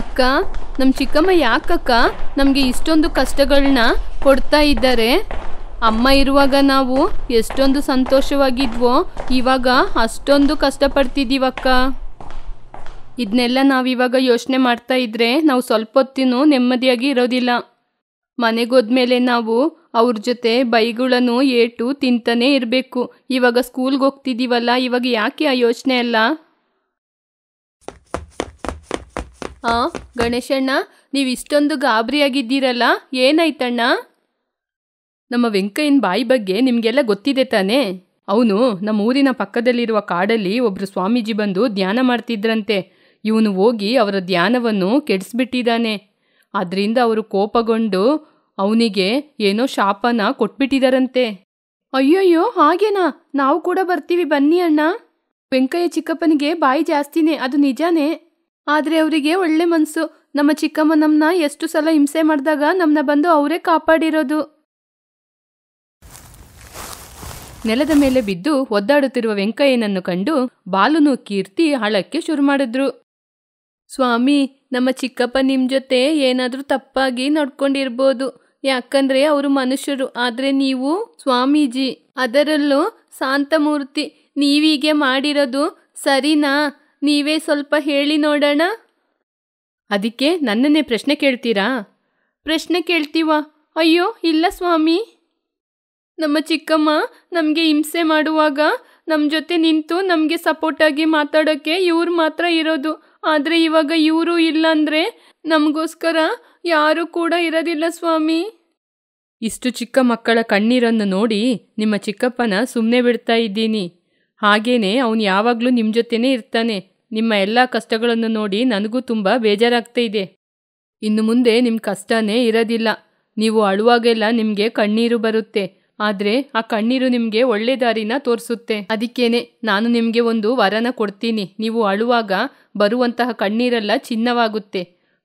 ಅಕ್ಕ ನಮ್ಮ ಚಿಕ್ಕಮ್ಮ ಯಾಕಕ್ಕ ನಮಗೆ ಇಷ್ಟೊಂದು ಕಷ್ಟಗಳನ್ನ ಕೊಡ್ತಾ ಇದ್ದಾರೆ ಅಮ್ಮ ಇರುವಾಗ ನಾವು ಎಷ್ಟೊಂದು ಸಂತೋಷವಾಗಿದ್ವೋ ಇವಾಗ ಅಷ್ಟೊಂದು ಕಷ್ಟಪಡ್ತಿದ್ದೀವಕ್ಕ ಇದನ್ನೆಲ್ಲ ನಾವಿವಾಗ ಯೋಚನೆ ಮಾಡ್ತಾ ಇದ್ರೆ ನಾವು ಸ್ವಲ್ಪ ಹೊತ್ತಿನೂ ನೆಮ್ಮದಿಯಾಗಿ ಇರೋದಿಲ್ಲ ಮನೆಗೋದ್ಮೇಲೆ ನಾವು ಅವ್ರ ಜೊತೆ ಬೈಗಳನ್ನು ಏಟು ತಿಂತಾನೇ ಇರಬೇಕು ಇವಾಗ ಸ್ಕೂಲ್ಗೆ ಹೋಗ್ತಿದ್ದೀವಲ್ಲ ಇವಾಗ ಯಾಕೆ ಆ ಯೋಚನೆ ಅಲ್ಲ ಆ ಗಣೇಶಣ್ಣ ನೀವು ಇಷ್ಟೊಂದು ಗಾಬರಿಯಾಗಿದ್ದೀರಲ್ಲ ಏನಾಯ್ತಣ್ಣ ನಮ್ಮ ವೆಂಕಯ್ಯನ ಬಾಯಿ ಬಗ್ಗೆ ನಿಮಗೆಲ್ಲ ಗೊತ್ತಿದೆ ತಾನೇ ಅವನು ನಮ್ಮ ಊರಿನ ಪಕ್ಕದಲ್ಲಿರುವ ಕಾಡಲ್ಲಿ ಒಬ್ಬರು ಸ್ವಾಮೀಜಿ ಬಂದು ಧ್ಯಾನ ಮಾಡ್ತಿದ್ರಂತೆ ಇವನು ಹೋಗಿ ಅವರ ಧ್ಯಾನವನ್ನು ಕೆಡಿಸ್ಬಿಟ್ಟಿದ್ದಾನೆ ಅದರಿಂದ ಅವರು ಕೋಪಗೊಂಡು ಅವನಿಗೆ ಏನೋ ಶಾಪನ ಕೊಟ್ಬಿಟ್ಟಿದಾರಂತೆ ಅಯ್ಯಯ್ಯೋ ಹಾಗೇನಾ ನಾವು ಕೂಡ ಬರ್ತೀವಿ ಬನ್ನಿ ಅಣ್ಣ ವೆಂಕಯ್ಯ ಚಿಕ್ಕಪ್ಪನಿಗೆ ಬಾಯಿ ಜಾಸ್ತಿನೇ ಅದು ನಿಜಾನೇ ಆದರೆ ಅವರಿಗೆ ಒಳ್ಳೆ ಮನಸ್ಸು ನಮ್ಮ ಚಿಕ್ಕಮ್ಮ ನಮ್ಮನ್ನ ಎಷ್ಟು ಸಲ ಹಿಂಸೆ ಮಾಡಿದಾಗ ನಮ್ಮನ್ನ ಬಂದು ಅವರೇ ಕಾಪಾಡಿರೋದು ನೆಲದ ಮೇಲೆ ಬಿದ್ದು ಒದ್ದಾಡುತ್ತಿರುವ ವೆಂಕಯ್ಯನನ್ನು ಕಂಡು ಬಾಲುನು ಕೀರ್ತಿ ಹಳಕ್ಕೆ ಶುರು ಮಾಡಿದ್ರು ಸ್ವಾಮಿ ನಮ್ಮ ಚಿಕ್ಕಪ್ಪ ನಿಮ್ಮ ಜೊತೆ ಏನಾದರೂ ತಪ್ಪಾಗಿ ನಡ್ಕೊಂಡಿರ್ಬೋದು ಯಾಕಂದ್ರೆ ಅವರು ಮನುಷ್ಯರು ಆದರೆ ನೀವು ಸ್ವಾಮೀಜಿ ಅದರಲ್ಲೂ ಶಾಂತಮೂರ್ತಿ ನೀವೀಗೆ ಮಾಡಿರೋದು ಸರಿನಾ ನೀವೇ ಸ್ವಲ್ಪ ಹೇಳಿ ನೋಡೋಣ ಅದಕ್ಕೆ ನನ್ನನ್ನೇ ಪ್ರಶ್ನೆ ಕೇಳ್ತೀರಾ ಪ್ರಶ್ನೆ ಕೇಳ್ತೀವ ಅಯ್ಯೋ ಇಲ್ಲ ಸ್ವಾಮಿ ನಮ್ಮ ಚಿಕ್ಕಮ್ಮ ನಮಗೆ ಹಿಂಸೆ ಮಾಡುವಾಗ ನಮ್ಮ ಜೊತೆ ನಿಂತು ನಮಗೆ ಸಪೋರ್ಟಾಗಿ ಮಾತಾಡೋಕ್ಕೆ ಇವ್ರು ಮಾತ್ರ ಇರೋದು ಆದರೆ ಇವಾಗ ಇವರು ಇಲ್ಲ ಅಂದರೆ ನಮಗೋಸ್ಕರ ಯಾರೂ ಕೂಡ ಇರೋದಿಲ್ಲ ಸ್ವಾಮಿ ಇಷ್ಟು ಚಿಕ್ಕ ಮಕ್ಕಳ ಕಣ್ಣೀರನ್ನು ನೋಡಿ ನಿಮ್ಮ ಚಿಕ್ಕಪ್ಪನ ಸುಮ್ಮನೆ ಬಿಡ್ತಾ ಇದ್ದೀನಿ ಹಾಗೇನೆ ಅವನು ಯಾವಾಗಲೂ ನಿಮ್ಮ ಜೊತೆನೇ ಇರ್ತಾನೆ ನಿಮ್ಮ ಎಲ್ಲ ಕಷ್ಟಗಳನ್ನು ನೋಡಿ ನನಗೂ ತುಂಬ ಬೇಜಾರಾಗ್ತಾ ಇದೆ ಇನ್ನು ಮುಂದೆ ನಿಮ್ಮ ಕಷ್ಟನೇ ಇರೋದಿಲ್ಲ ನೀವು ಅಳುವಾಗೆಲ್ಲ ನಿಮಗೆ ಕಣ್ಣೀರು ಬರುತ್ತೆ ಆದರೆ ಆ ಕಣ್ಣೀರು ನಿಮಗೆ ಒಳ್ಳೆ ದಾರಿನ ತೋರಿಸುತ್ತೆ ಅದಕ್ಕೇನೆ ನಾನು ನಿಮಗೆ ಒಂದು ವರನ ಕೊಡ್ತೀನಿ ನೀವು ಅಳುವಾಗ ಬರುವಂತಹ ಕಣ್ಣೀರೆಲ್ಲ ಚಿನ್ನವಾಗುತ್ತೆ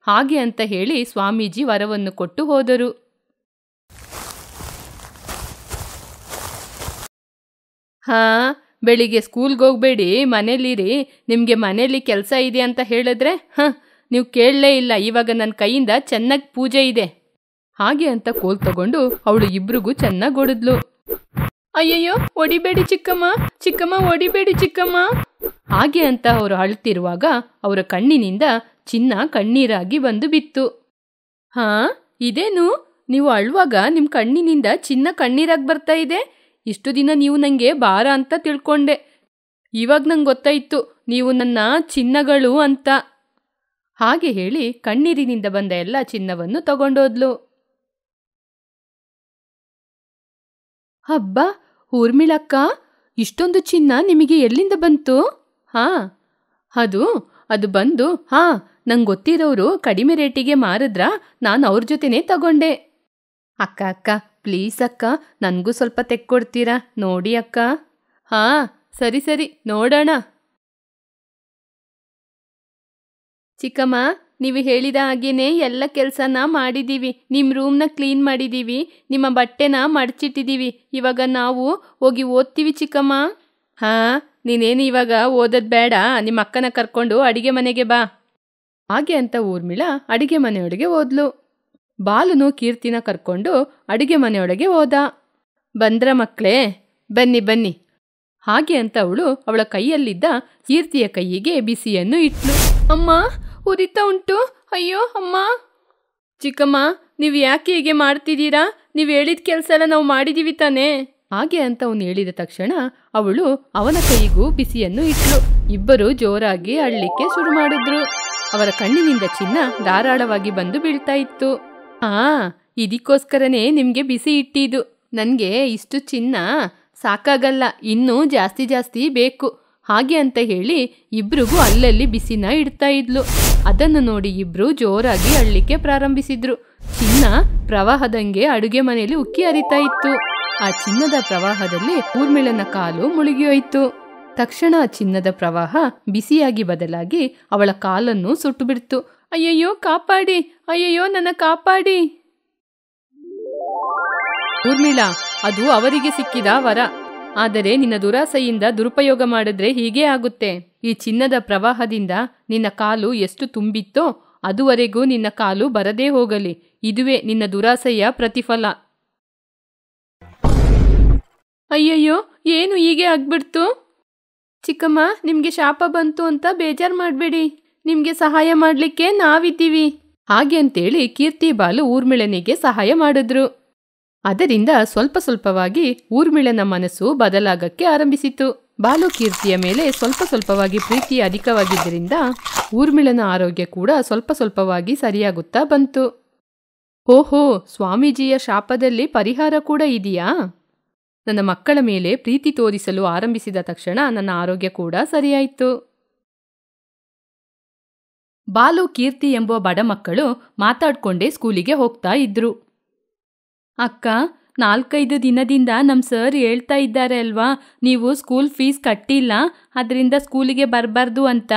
ಹಾಗೆ ಅಂತ ಹೇಳಿ ಸ್ವಾಮೀಜಿ ವರವನ್ನು ಕೊಟ್ಟು ಹೋದರು ಹಾ ಬೆಳಿಗ್ಗೆ ಸ್ಕೂಲ್ಗೆ ಹೋಗಬೇಡಿ ಮನೇಲಿರಿ ನಿಮಗೆ ಮನೇಲಿ ಕೆಲಸ ಇದೆ ಅಂತ ಹೇಳಿದ್ರೆ ಹಾಂ ನೀವು ಕೇಳಲೇ ಇಲ್ಲ ಇವಾಗ ನನ್ನ ಕೈಯಿಂದ ಚೆನ್ನಾಗಿ ಪೂಜೆ ಇದೆ ಹಾಗೆ ಅಂತ ಕೋಲ್ ತಗೊಂಡು ಅವಳು ಇಬ್ರಿಗೂ ಚೆನ್ನಾಗಿ ಹೊಡೆದ್ಲು ಅಯ್ಯಯ್ಯೋ ಹೊಡಿಬೇಡಿ ಚಿಕ್ಕಮ್ಮ ಚಿಕ್ಕಮ್ಮ ಒಡಿಬೇಡಿ ಚಿಕ್ಕಮ್ಮ ಹಾಗೆ ಅಂತ ಅವರು ಅಳ್ತಿರುವಾಗ ಅವರ ಕಣ್ಣಿನಿಂದ ಚಿನ್ನ ಕಣ್ಣೀರಾಗಿ ಬಂದು ಬಿತ್ತು ಹಾ ಇದೇನು ನೀವು ಅಳುವಾಗ ನಿಮ್ಮ ಕಣ್ಣಿನಿಂದ ಚಿನ್ನ ಕಣ್ಣೀರಾಗಿ ಬರ್ತಾ ಇದೆ ಇಷ್ಟು ದಿನ ನೀವು ನನಗೆ ಭಾರ ಅಂತ ತಿಳ್ಕೊಂಡೆ ಇವಾಗ ನಂಗೆ ಗೊತ್ತಾಯಿತು ನೀವು ನನ್ನ ಚಿನ್ನಗಳು ಅಂತ ಹಾಗೆ ಹೇಳಿ ಕಣ್ಣೀರಿನಿಂದ ಬಂದ ಎಲ್ಲ ಚಿನ್ನವನ್ನು ತಗೊಂಡೋದ್ಲು ಹಬ್ಬ ಊರ್ಮಿಳಕ್ಕ ಇಷ್ಟೊಂದು ಚಿನ್ನ ನಿಮಗೆ ಎಲ್ಲಿಂದ ಬಂತು ಹಾ ಅದು ಅದು ಬಂದು ಹಾ ನಂಗೆ ಗೊತ್ತಿರೋರು ಕಡಿಮೆ ರೇಟಿಗೆ ಮಾರಿದ್ರಾ ನಾನು ಅವ್ರ ಜೊತೆನೇ ತಗೊಂಡೆ ಅಕ್ಕ ಅಕ್ಕ ಪ್ಲೀಸ್ ಅಕ್ಕ ನನಗೂ ಸ್ವಲ್ಪ ತೆಕ್ಕೊಡ್ತೀರಾ ನೋಡಿ ಅಕ್ಕ ಹಾಂ ಸರಿ ಸರಿ ನೋಡೋಣ ಚಿಕ್ಕಮ್ಮ ನೀವು ಹೇಳಿದ ಹಾಗೇನೆ ಎಲ್ಲ ಕೆಲಸನ ಮಾಡಿದ್ದೀವಿ ನಿಮ್ಮ ರೂಮ್ನ ಕ್ಲೀನ್ ಮಾಡಿದ್ದೀವಿ ನಿಮ್ಮ ಬಟ್ಟೆನ ಮಡಚಿಟ್ಟಿದ್ದೀವಿ ಇವಾಗ ನಾವು ಹೋಗಿ ಓದ್ತೀವಿ ಚಿಕ್ಕಮ್ಮ ಹಾಂ ನೀನೇನು ಇವಾಗ ಓದೋದು ಬೇಡ ನಿಮ್ಮ ಅಕ್ಕನ ಕರ್ಕೊಂಡು ಅಡಿಗೆ ಮನೆಗೆ ಬಾ ಹಾಗೆ ಅಂತ ಊರ್ಮಿಳ ಅಡಿಗೆ ಮನೆಯೊಳಗೆ ಓದ್ಲು ಬಾಲನು ಕೀರ್ತಿನ ಕರ್ಕೊಂಡು ಅಡಿಗೆ ಮನೆಯೊಳಗೆ ಹೋದ ಬಂದ್ರ ಮಕ್ಕಳೇ ಬನ್ನಿ ಬನ್ನಿ ಹಾಗೆ ಅಂತ ಅವಳು ಅವಳ ಕೈಯಲ್ಲಿದ್ದ ಕೀರ್ತಿಯ ಕೈಯಿಗೆ ಬಿಸಿಯನ್ನು ಇಟ್ಲು ಅಮ್ಮ ಉರಿತಾ ಉಂಟು ಅಯ್ಯೋ ಅಮ್ಮ ಚಿಕ್ಕಮ್ಮ ನೀವು ಯಾಕೆ ಹೀಗೆ ಮಾಡ್ತಿದ್ದೀರಾ ನೀವು ಹೇಳಿದ ಕೆಲಸ ಎಲ್ಲ ನಾವು ಮಾಡಿದ್ದೀವಿ ತಾನೇ ಹಾಗೆ ಅಂತ ಅವನು ಹೇಳಿದ ತಕ್ಷಣ ಅವಳು ಅವನ ಕೈಗೂ ಬಿಸಿಯನ್ನು ಇಟ್ಲು ಇಬ್ಬರು ಜೋರಾಗಿ ಅಳ್ಳಿಕ್ಕೆ ಶುರು ಮಾಡಿದ್ರು ಅವರ ಕಣ್ಣಿನಿಂದ ಚಿನ್ನ ಧಾರಾಳವಾಗಿ ಬಂದು ಬೀಳ್ತಾ ಇತ್ತು ಹಾ ಇದಕ್ಕೋಸ್ಕರನೇ ನಿಮಗೆ ಬಿಸಿ ಇಟ್ಟಿದ್ದು ನನಗೆ ಇಷ್ಟು ಚಿನ್ನ ಸಾಕಾಗಲ್ಲ ಇನ್ನೂ ಜಾಸ್ತಿ ಜಾಸ್ತಿ ಬೇಕು ಹಾಗೆ ಅಂತ ಹೇಳಿ ಇಬ್ರಿಗೂ ಅಲ್ಲಲ್ಲಿ ಬಿಸಿನ ಇಡ್ತಾ ಇದ್ಲು ಅದನ್ನು ನೋಡಿ ಇಬ್ರು ಜೋರಾಗಿ ಅಳ್ಳಿಕ್ಕೆ ಪ್ರಾರಂಭಿಸಿದ್ರು ಚಿನ್ನ ಪ್ರವಾಹದಂಗೆ ಅಡುಗೆ ಮನೆಯಲ್ಲಿ ಉಕ್ಕಿ ಹರಿತಾ ಇತ್ತು ಆ ಚಿನ್ನದ ಪ್ರವಾಹದಲ್ಲಿ ಊರ್ಮಿಳನ ಕಾಲು ಮುಳುಗಿಯೋಯ್ತು ತಕ್ಷಣ ಆ ಚಿನ್ನದ ಪ್ರವಾಹ ಬಿಸಿಯಾಗಿ ಬದಲಾಗಿ ಅವಳ ಕಾಲನ್ನು ಸುಟ್ಟುಬಿಡ್ತು ಅಯ್ಯಯ್ಯೋ ಕಾಪಾಡಿ ಅಯ್ಯಯ್ಯೋ ನನ್ನ ಕಾಪಾಡಿ ಊರ್ಮಿಳಾ ಅದು ಅವರಿಗೆ ಸಿಕ್ಕಿದ ವರ ಆದರೆ ನಿನ್ನ ದುರಾಸೆಯಿಂದ ದುರುಪಯೋಗ ಮಾಡಿದ್ರೆ ಹೀಗೇ ಆಗುತ್ತೆ ಈ ಚಿನ್ನದ ಪ್ರವಾಹದಿಂದ ನಿನ್ನ ಕಾಲು ಎಷ್ಟು ತುಂಬಿತ್ತೋ ಅದುವರೆಗೂ ನಿನ್ನ ಕಾಲು ಬರದೇ ಹೋಗಲಿ ಇದುವೇ ನಿನ್ನ ದುರಾಸೆಯ ಪ್ರತಿಫಲ ಅಯ್ಯಯ್ಯೋ ಏನು ಹೀಗೆ ಆಗ್ಬಿಡ್ತು ಚಿಕ್ಕಮ್ಮ ನಿಮಗೆ ಶಾಪ ಬಂತು ಅಂತ ಬೇಜಾರು ಮಾಡಬೇಡಿ ನಿಮಗೆ ಸಹಾಯ ಮಾಡಲಿಕ್ಕೆ ನಾವಿದ್ದೀವಿ ಹಾಗೆ ಅಂತೇಳಿ ಕೀರ್ತಿ ಬಾಲು ಊರ್ಮಿಳನಿಗೆ ಸಹಾಯ ಮಾಡಿದ್ರು ಅದರಿಂದ ಸ್ವಲ್ಪ ಸ್ವಲ್ಪವಾಗಿ ಊರ್ಮಿಳನ ಮನಸ್ಸು ಬದಲಾಗಕ್ಕೆ ಆರಂಭಿಸಿತು ಬಾಲು ಕೀರ್ತಿಯ ಮೇಲೆ ಸ್ವಲ್ಪ ಸ್ವಲ್ಪವಾಗಿ ಪ್ರೀತಿ ಅಧಿಕವಾಗಿದ್ದರಿಂದ ಊರ್ಮಿಳನ ಆರೋಗ್ಯ ಕೂಡ ಸ್ವಲ್ಪ ಸ್ವಲ್ಪವಾಗಿ ಸರಿಯಾಗುತ್ತಾ ಬಂತು ಓಹೋ ಸ್ವಾಮೀಜಿಯ ಶಾಪದಲ್ಲಿ ಪರಿಹಾರ ಕೂಡ ಇದೆಯಾ ನನ್ನ ಮಕ್ಕಳ ಮೇಲೆ ಪ್ರೀತಿ ತೋರಿಸಲು ಆರಂಭಿಸಿದ ತಕ್ಷಣ ನನ್ನ ಆರೋಗ್ಯ ಕೂಡ ಸರಿಯಾಯಿತು ಬಾಲು ಕೀರ್ತಿ ಎಂಬ ಬಡ ಮಕ್ಕಳು ಮಾತಾಡ್ಕೊಂಡೇ ಸ್ಕೂಲಿಗೆ ಹೋಗ್ತಾ ಇದ್ರು ಅಕ್ಕ ನಾಲ್ಕೈದು ದಿನದಿಂದ ನಮ್ಮ ಸರ್ ಹೇಳ್ತಾ ಇದ್ದಾರೆ ಅಲ್ವಾ ನೀವು ಸ್ಕೂಲ್ ಫೀಸ್ ಕಟ್ಟಿಲ್ಲ ಅದರಿಂದ ಸ್ಕೂಲಿಗೆ ಬರಬಾರ್ದು ಅಂತ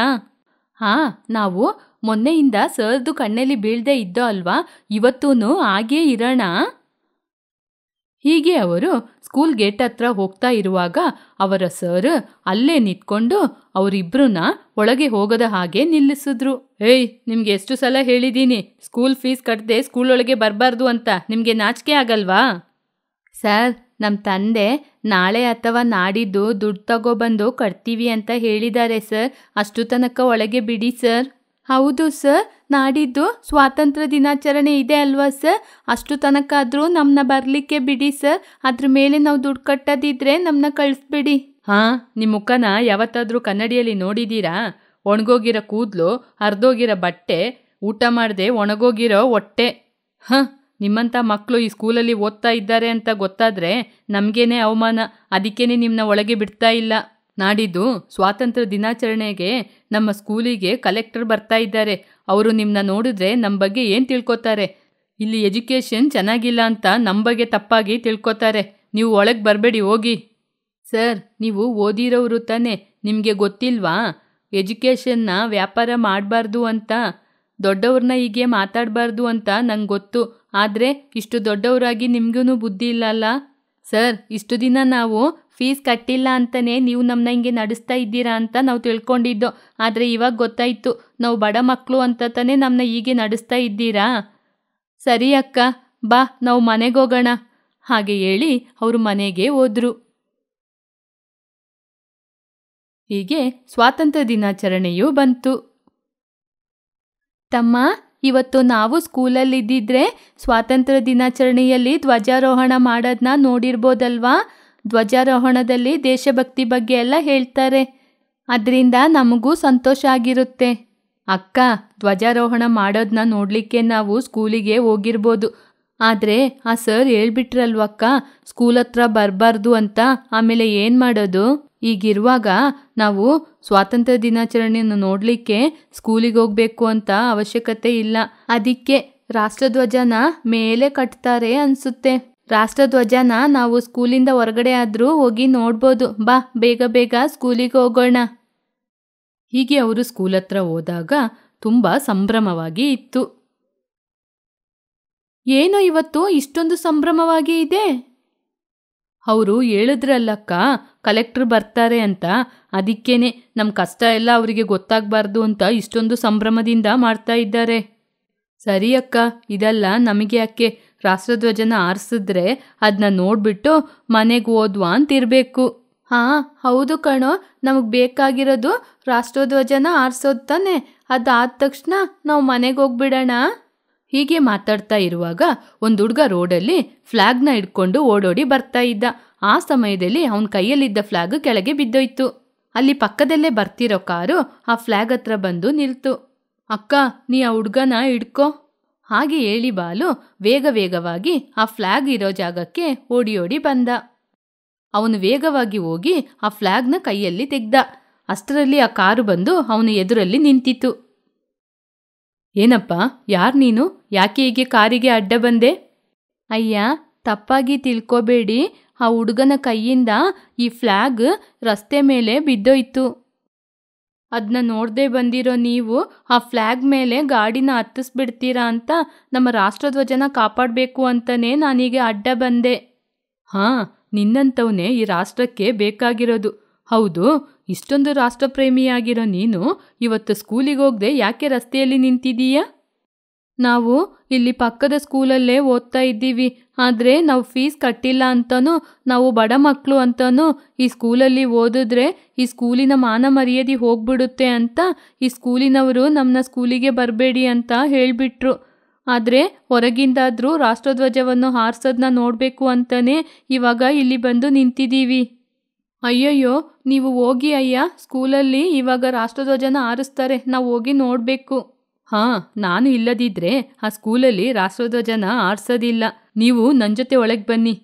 ಹಾಂ ನಾವು ಮೊನ್ನೆಯಿಂದ ಸರ್ದು ಕಣ್ಣಲ್ಲಿ ಬೀಳ್ದೆ ಇದ್ದೋ ಅಲ್ವಾ ಇವತ್ತೂ ಹಾಗೇ ಇರೋಣ ಹೀಗೆ ಅವರು ಸ್ಕೂಲ್ ಗೇಟ್ ಹತ್ರ ಹೋಗ್ತಾ ಇರುವಾಗ ಅವರ ಸರ್ ಅಲ್ಲೇ ನಿಂತ್ಕೊಂಡು ಅವರಿಬ್ಬರನ್ನ ಒಳಗೆ ಹೋಗದ ಹಾಗೆ ನಿಲ್ಲಿಸಿದ್ರು ಏಯ್ ನಿಮ್ಗೆ ಎಷ್ಟು ಸಲ ಹೇಳಿದ್ದೀನಿ ಸ್ಕೂಲ್ ಫೀಸ್ ಕಟ್ಟದೆ ಸ್ಕೂಲ್ ಒಳಗೆ ಬರಬಾರ್ದು ಅಂತ ನಿಮಗೆ ನಾಚಿಕೆ ಆಗಲ್ವಾ ಸರ್ ನಮ್ಮ ತಂದೆ ನಾಳೆ ಅಥವಾ ನಾಡಿದ್ದು ದುಡ್ಡು ತಗೋಬಂದು ಕಟ್ತೀವಿ ಅಂತ ಹೇಳಿದ್ದಾರೆ ಸರ್ ಅಷ್ಟು ತನಕ ಒಳಗೆ ಬಿಡಿ ಸರ್ ಹೌದು ಸರ್ ನಾಡಿದ್ದು ಸ್ವಾತಂತ್ರ್ಯ ದಿನಾಚರಣೆ ಇದೆ ಅಲ್ವಾ ಸರ್ ಅಷ್ಟು ತನಕ ಆದರೂ ನಮ್ಮನ್ನ ಬರಲಿಕ್ಕೆ ಬಿಡಿ ಸರ್ ಅದ್ರ ಮೇಲೆ ನಾವು ದುಡ್ಡು ಕಟ್ಟದಿದ್ರೆ ನಮ್ಮನ್ನ ಕಳಿಸ್ಬಿಡಿ ಹಾಂ ನಿಮ್ಮ ಮುಖನ ಯಾವತ್ತಾದರೂ ಕನ್ನಡಿಯಲ್ಲಿ ನೋಡಿದ್ದೀರಾ ಒಣಗೋಗಿರೋ ಕೂದಲು ಹರಿದೋಗಿರೋ ಬಟ್ಟೆ ಊಟ ಮಾಡದೆ ಒಣಗೋಗಿರೋ ಹೊಟ್ಟೆ ಹಾಂ ನಿಮ್ಮಂಥ ಮಕ್ಕಳು ಈ ಸ್ಕೂಲಲ್ಲಿ ಓದ್ತಾ ಇದ್ದಾರೆ ಅಂತ ಗೊತ್ತಾದರೆ ನಮಗೇನೆ ಅವಮಾನ ಅದಕ್ಕೇನೆ ನಿಮ್ಮನ್ನ ಒಳಗೆ ಬಿಡ್ತಾ ಇಲ್ಲ ನಾಡಿದ್ದು ಸ್ವಾತಂತ್ರ್ಯ ದಿನಾಚರಣೆಗೆ ನಮ್ಮ ಸ್ಕೂಲಿಗೆ ಕಲೆಕ್ಟರ್ ಬರ್ತಾ ಇದ್ದಾರೆ ಅವರು ನಿಮ್ಮನ್ನ ನೋಡಿದ್ರೆ ನಮ್ಮ ಬಗ್ಗೆ ಏನು ತಿಳ್ಕೊತಾರೆ ಇಲ್ಲಿ ಎಜುಕೇಷನ್ ಚೆನ್ನಾಗಿಲ್ಲ ಅಂತ ನಮ್ಮ ಬಗ್ಗೆ ತಪ್ಪಾಗಿ ತಿಳ್ಕೊತಾರೆ ನೀವು ಒಳಗೆ ಬರಬೇಡಿ ಹೋಗಿ ಸರ್ ನೀವು ಓದಿರೋರು ತಾನೇ ನಿಮಗೆ ಗೊತ್ತಿಲ್ವಾ ಎಜುಕೇಷನ್ನ ವ್ಯಾಪಾರ ಮಾಡಬಾರ್ದು ಅಂತ ದೊಡ್ಡವ್ರನ್ನ ಹೀಗೆ ಮಾತಾಡಬಾರ್ದು ಅಂತ ನಂಗೆ ಗೊತ್ತು ಆದರೆ ಇಷ್ಟು ದೊಡ್ಡವರಾಗಿ ನಿಮಗೂ ಬುದ್ಧಿ ಇಲ್ಲಲ್ಲ ಸರ್ ಇಷ್ಟು ದಿನ ನಾವು ಫೀಸ್ ಕಟ್ಟಿಲ್ಲ ಅಂತಲೇ ನೀವು ನಮ್ಮನ್ನ ಹಿಂಗೆ ನಡೆಸ್ತಾ ಇದ್ದೀರಾ ಅಂತ ನಾವು ತಿಳ್ಕೊಂಡಿದ್ದೋ ಆದರೆ ಇವಾಗ ಗೊತ್ತಾಯಿತು ನಾವು ಬಡ ಮಕ್ಕಳು ಅಂತ ತಾನೇ ನಮ್ಮನ್ನ ಹೀಗೆ ನಡೆಸ್ತಾ ಇದ್ದೀರಾ ಸರಿ ಅಕ್ಕ ಬಾ ನಾವು ಮನೆಗೆ ಹೋಗೋಣ ಹಾಗೆ ಹೇಳಿ ಅವರು ಮನೆಗೆ ಹೋದರು ಹೀಗೆ ಸ್ವಾತಂತ್ರ್ಯ ದಿನಾಚರಣೆಯೂ ಬಂತು ತಮ್ಮ ಇವತ್ತು ನಾವು ಸ್ಕೂಲಲ್ಲಿದ್ದಿದ್ರೆ ಸ್ವಾತಂತ್ರ್ಯ ದಿನಾಚರಣೆಯಲ್ಲಿ ಧ್ವಜಾರೋಹಣ ಮಾಡೋದನ್ನ ನೋಡಿರ್ಬೋದಲ್ವಾ ಧ್ವಜಾರೋಹಣದಲ್ಲಿ ದೇಶಭಕ್ತಿ ಬಗ್ಗೆ ಎಲ್ಲ ಹೇಳ್ತಾರೆ ಅದರಿಂದ ನಮಗೂ ಸಂತೋಷ ಆಗಿರುತ್ತೆ ಅಕ್ಕ ಧ್ವಜಾರೋಹಣ ಮಾಡೋದನ್ನ ನೋಡಲಿಕ್ಕೆ ನಾವು ಸ್ಕೂಲಿಗೆ ಹೋಗಿರ್ಬೋದು ಆದರೆ ಆ ಸರ್ ಹೇಳ್ಬಿಟ್ರಲ್ವಕ್ಕ ಸ್ಕೂಲ್ ಹತ್ರ ಬರಬಾರ್ದು ಅಂತ ಆಮೇಲೆ ಏನು ಮಾಡೋದು ಈಗಿರುವಾಗ ನಾವು ಸ್ವಾತಂತ್ರ್ಯ ದಿನಾಚರಣೆಯನ್ನು ನೋಡಲಿಕ್ಕೆ ಸ್ಕೂಲಿಗೆ ಹೋಗಬೇಕು ಅಂತ ಅವಶ್ಯಕತೆ ಇಲ್ಲ ಅದಕ್ಕೆ ರಾಷ್ಟ್ರಧ್ವಜನ ಮೇಲೆ ಕಟ್ತಾರೆ ಅನಿಸುತ್ತೆ ರಾಷ್ಟ್ರಧ್ವಜನ ನಾವು ಸ್ಕೂಲಿಂದ ಹೊರಗಡೆ ಆದರೂ ಹೋಗಿ ನೋಡ್ಬೋದು ಬಾ ಬೇಗ ಬೇಗ ಸ್ಕೂಲಿಗೆ ಹೋಗೋಣ ಹೀಗೆ ಅವರು ಸ್ಕೂಲ್ ಹತ್ರ ಹೋದಾಗ ತುಂಬ ಸಂಭ್ರಮವಾಗಿ ಇತ್ತು ಏನು ಇವತ್ತು ಇಷ್ಟೊಂದು ಸಂಭ್ರಮವಾಗಿ ಇದೆ ಅವರು ಹೇಳಿದ್ರಲ್ಲಕ್ಕ ಕಲೆಕ್ಟ್ರ್ ಬರ್ತಾರೆ ಅಂತ ಅದಕ್ಕೇನೆ ನಮ್ಮ ಕಷ್ಟ ಎಲ್ಲ ಅವರಿಗೆ ಗೊತ್ತಾಗಬಾರ್ದು ಅಂತ ಇಷ್ಟೊಂದು ಸಂಭ್ರಮದಿಂದ ಮಾಡ್ತಾ ಇದ್ದಾರೆ ಸರಿ ಅಕ್ಕ ಇದೆಲ್ಲ ನಮಗೆ ಯಾಕೆ ರಾಷ್ಟ್ರಧ್ವಜನ ಆರಿಸಿದ್ರೆ ಅದನ್ನ ನೋಡಿಬಿಟ್ಟು ಮನೆಗೆ ಓದ್ವಾ ಅಂತಿರಬೇಕು ಹಾಂ ಹೌದು ಕಣೋ ನಮಗೆ ಬೇಕಾಗಿರೋದು ರಾಷ್ಟ್ರಧ್ವಜನ ಆರಿಸೋದು ತಾನೆ ಅದಾದ ತಕ್ಷಣ ನಾವು ಮನೆಗೆ ಹೋಗ್ಬಿಡೋಣ ಹೀಗೆ ಮಾತಾಡ್ತಾ ಇರುವಾಗ ಒಂದು ಹುಡುಗ ರೋಡಲ್ಲಿ ಫ್ಲಾಗ್ನ ಇಟ್ಕೊಂಡು ಓಡೋಡಿ ಬರ್ತಾ ಇದ್ದ ಆ ಸಮಯದಲ್ಲಿ ಅವನ ಕೈಯಲ್ಲಿದ್ದ ಫ್ಲಾಗ್ ಕೆಳಗೆ ಬಿದ್ದೋಯ್ತು ಅಲ್ಲಿ ಪಕ್ಕದಲ್ಲೇ ಬರ್ತಿರೋ ಕಾರು ಆ ಫ್ಲ್ಯಾಗ್ ಹತ್ರ ಬಂದು ನಿಲ್ತು ಅಕ್ಕ ನೀ ಆ ಹುಡುಗನ ಹಿಡ್ಕೋ ಹಾಗೆ ಹೇಳಿ ಬಾಲು ವೇಗ ವೇಗವಾಗಿ ಆ ಫ್ಲ್ಯಾಗ್ ಇರೋ ಜಾಗಕ್ಕೆ ಓಡಿ ಓಡಿ ಬಂದ ಅವನು ವೇಗವಾಗಿ ಹೋಗಿ ಆ ಫ್ಲ್ಯಾಗ್ನ ಕೈಯಲ್ಲಿ ತೆಗ್ದ ಅಷ್ಟರಲ್ಲಿ ಆ ಕಾರು ಬಂದು ಅವನ ಎದುರಲ್ಲಿ ನಿಂತಿತು ಏನಪ್ಪ ಯಾರು ನೀನು ಯಾಕೆ ಹೀಗೆ ಕಾರಿಗೆ ಅಡ್ಡ ಬಂದೆ ಅಯ್ಯ ತಪ್ಪಾಗಿ ತಿಳ್ಕೋಬೇಡಿ ಆ ಹುಡುಗನ ಕೈಯಿಂದ ಈ ಫ್ಲ್ಯಾಗ್ ರಸ್ತೆ ಮೇಲೆ ಬಿದ್ದೋಯ್ತು ಅದನ್ನ ನೋಡದೆ ಬಂದಿರೋ ನೀವು ಆ ಫ್ಲ್ಯಾಗ್ ಮೇಲೆ ಗಾಡಿನ ಹತ್ತಿಸ್ಬಿಡ್ತೀರಾ ಅಂತ ನಮ್ಮ ರಾಷ್ಟ್ರಧ್ವಜನ ಕಾಪಾಡಬೇಕು ಅಂತಲೇ ನಾನೀಗ ಅಡ್ಡ ಬಂದೆ ಹಾಂ ನಿನ್ನಂಥವನೇ ಈ ರಾಷ್ಟ್ರಕ್ಕೆ ಬೇಕಾಗಿರೋದು ಹೌದು ಇಷ್ಟೊಂದು ರಾಷ್ಟ್ರಪ್ರೇಮಿಯಾಗಿರೋ ನೀನು ಇವತ್ತು ಸ್ಕೂಲಿಗೆ ಹೋಗದೆ ಯಾಕೆ ರಸ್ತೆಯಲ್ಲಿ ನಿಂತಿದ್ದೀಯಾ ನಾವು ಇಲ್ಲಿ ಪಕ್ಕದ ಸ್ಕೂಲಲ್ಲೇ ಓದ್ತಾ ಇದ್ದೀವಿ ಆದರೆ ನಾವು ಫೀಸ್ ಕಟ್ಟಿಲ್ಲ ಅಂತನೂ ನಾವು ಬಡ ಮಕ್ಕಳು ಅಂತನೂ ಈ ಸ್ಕೂಲಲ್ಲಿ ಓದಿದ್ರೆ ಈ ಸ್ಕೂಲಿನ ಮಾನ ಮರ್ಯಾದೆ ಹೋಗ್ಬಿಡುತ್ತೆ ಅಂತ ಈ ಸ್ಕೂಲಿನವರು ನಮ್ಮನ್ನ ಸ್ಕೂಲಿಗೆ ಬರಬೇಡಿ ಅಂತ ಹೇಳಿಬಿಟ್ರು ಆದರೆ ಹೊರಗಿಂದಾದರೂ ರಾಷ್ಟ್ರಧ್ವಜವನ್ನು ಹಾರಿಸೋದನ್ನ ನೋಡಬೇಕು ಅಂತಲೇ ಇವಾಗ ಇಲ್ಲಿ ಬಂದು ನಿಂತಿದ್ದೀವಿ ಅಯ್ಯಯ್ಯೋ ನೀವು ಹೋಗಿ ಅಯ್ಯ ಸ್ಕೂಲಲ್ಲಿ ಇವಾಗ ರಾಷ್ಟ್ರಧ್ವಜನ ಹಾರಿಸ್ತಾರೆ ನಾವು ಹೋಗಿ ನೋಡಬೇಕು ಹಾಂ ನಾನು ಇಲ್ಲದಿದ್ದರೆ ಆ ಸ್ಕೂಲಲ್ಲಿ ರಾಷ್ಟ್ರಧ್ವಜನ ಆರಿಸೋದಿಲ್ಲ ನೀವು ನನ್ನ ಜೊತೆ ಒಳಗೆ ಬನ್ನಿ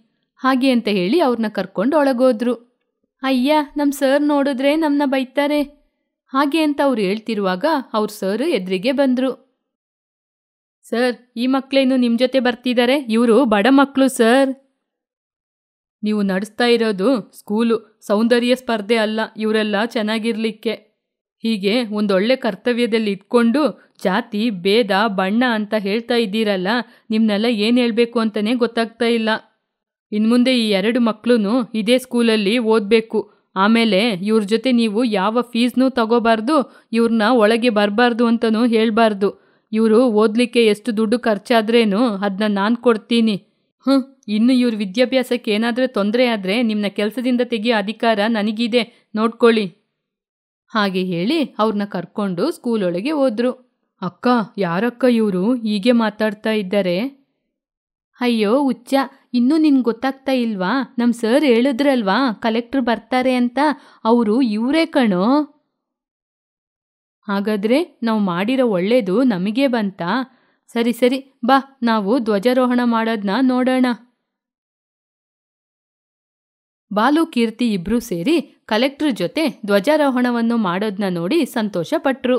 ಹಾಗೆ ಅಂತ ಹೇಳಿ ಅವ್ರನ್ನ ಕರ್ಕೊಂಡು ಒಳಗೋದ್ರು ಅಯ್ಯ ನಮ್ಮ ಸರ್ ನೋಡಿದ್ರೆ ನಮ್ಮನ್ನ ಬೈತಾರೆ ಹಾಗೆ ಅಂತ ಅವ್ರು ಹೇಳ್ತಿರುವಾಗ ಅವ್ರ ಸರ್ ಎದುರಿಗೆ ಬಂದರು ಸರ್ ಈ ಮಕ್ಕಳೇನು ನಿಮ್ಮ ಜೊತೆ ಬರ್ತಿದ್ದಾರೆ ಇವರು ಬಡ ಮಕ್ಕಳು ಸರ್ ನೀವು ನಡೆಸ್ತಾ ಇರೋದು ಸ್ಕೂಲು ಸೌಂದರ್ಯ ಸ್ಪರ್ಧೆ ಅಲ್ಲ ಇವರೆಲ್ಲ ಚೆನ್ನಾಗಿರಲಿಕ್ಕೆ ಹೀಗೆ ಒಂದೊಳ್ಳೆ ಕರ್ತವ್ಯದಲ್ಲಿ ಇಟ್ಕೊಂಡು ಜಾತಿ ಭೇದ ಬಣ್ಣ ಅಂತ ಹೇಳ್ತಾ ಇದ್ದೀರಲ್ಲ ನಿಮ್ಮನ್ನೆಲ್ಲ ಏನು ಹೇಳಬೇಕು ಅಂತಲೇ ಗೊತ್ತಾಗ್ತಾ ಇಲ್ಲ ಇನ್ನು ಮುಂದೆ ಈ ಎರಡು ಮಕ್ಕಳೂ ಇದೇ ಸ್ಕೂಲಲ್ಲಿ ಓದಬೇಕು ಆಮೇಲೆ ಇವ್ರ ಜೊತೆ ನೀವು ಯಾವ ಫೀಸ್ನೂ ತಗೋಬಾರ್ದು ಇವ್ರನ್ನ ಒಳಗೆ ಬರಬಾರ್ದು ಅಂತಲೂ ಹೇಳಬಾರ್ದು ಇವರು ಓದಲಿಕ್ಕೆ ಎಷ್ಟು ದುಡ್ಡು ಖರ್ಚಾದ್ರೇನು ಅದನ್ನ ನಾನು ಕೊಡ್ತೀನಿ ಹ್ಞೂ ಇನ್ನು ಇವ್ರ ವಿದ್ಯಾಭ್ಯಾಸಕ್ಕೆ ಏನಾದರೂ ತೊಂದರೆ ಆದರೆ ನಿಮ್ಮನ್ನ ಕೆಲಸದಿಂದ ತೆಗಿಯೋ ಅಧಿಕಾರ ನನಗಿದೆ ನೋಡ್ಕೊಳ್ಳಿ ಹಾಗೆ ಹೇಳಿ ಅವ್ರನ್ನ ಕರ್ಕೊಂಡು ಸ್ಕೂಲೊಳಗೆ ಹೋದ್ರು ಅಕ್ಕ ಯಾರಕ್ಕ ಇವರು ಹೀಗೆ ಮಾತಾಡ್ತಾ ಇದ್ದಾರೆ ಅಯ್ಯೋ ಹುಚ್ಚ ಇನ್ನೂ ನಿನ್ಗೆ ಗೊತ್ತಾಗ್ತಾ ಇಲ್ವಾ ನಮ್ಮ ಸರ್ ಹೇಳಿದ್ರಲ್ವಾ ಕಲೆಕ್ಟ್ರ್ ಬರ್ತಾರೆ ಅಂತ ಅವರು ಇವರೇ ಕಣೋ ಹಾಗಾದರೆ ನಾವು ಮಾಡಿರೋ ಒಳ್ಳೇದು ನಮಗೆ ಬಂತಾ ಸರಿ ಸರಿ ಬಾ ನಾವು ಧ್ವಜಾರೋಹಣ ಮಾಡೋದನ್ನ ನೋಡೋಣ ಬಾಲು ಕೀರ್ತಿ ಇಬ್ರೂ ಸೇರಿ ಕಲೆಕ್ಟ್ರ್ ಜೊತೆ ಧ್ವಜಾರೋಹಣವನ್ನು ಮಾಡೋದ್ನ ನೋಡಿ ಸಂತೋಷಪಟ್ರು